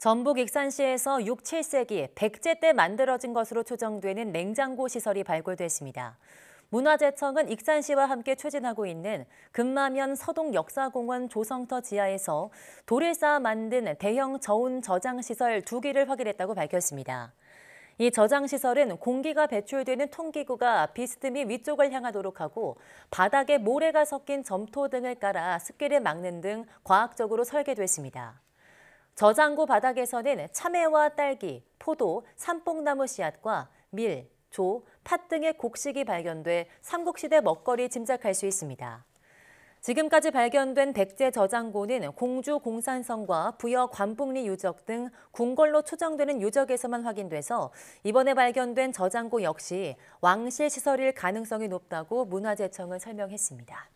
전북 익산시에서 6, 7세기 백제 때 만들어진 것으로 추정되는 냉장고 시설이 발굴됐습니다. 문화재청은 익산시와 함께 추진하고 있는 금마면 서동역사공원 조성터 지하에서 돌을 쌓아 만든 대형 저온 저장시설 2개를 확인했다고 밝혔습니다. 이 저장시설은 공기가 배출되는 통기구가 비스듬히 위쪽을 향하도록 하고 바닥에 모래가 섞인 점토 등을 깔아 습기를 막는 등 과학적으로 설계됐습니다. 저장고 바닥에서는 참외와 딸기, 포도, 산뽕나무 씨앗과 밀, 조, 팥 등의 곡식이 발견돼 삼국시대 먹거리 짐작할 수 있습니다. 지금까지 발견된 백제 저장고는 공주 공산성과 부여 관북리 유적 등 궁궐로 추정되는 유적에서만 확인돼서 이번에 발견된 저장고 역시 왕실 시설일 가능성이 높다고 문화재청은 설명했습니다.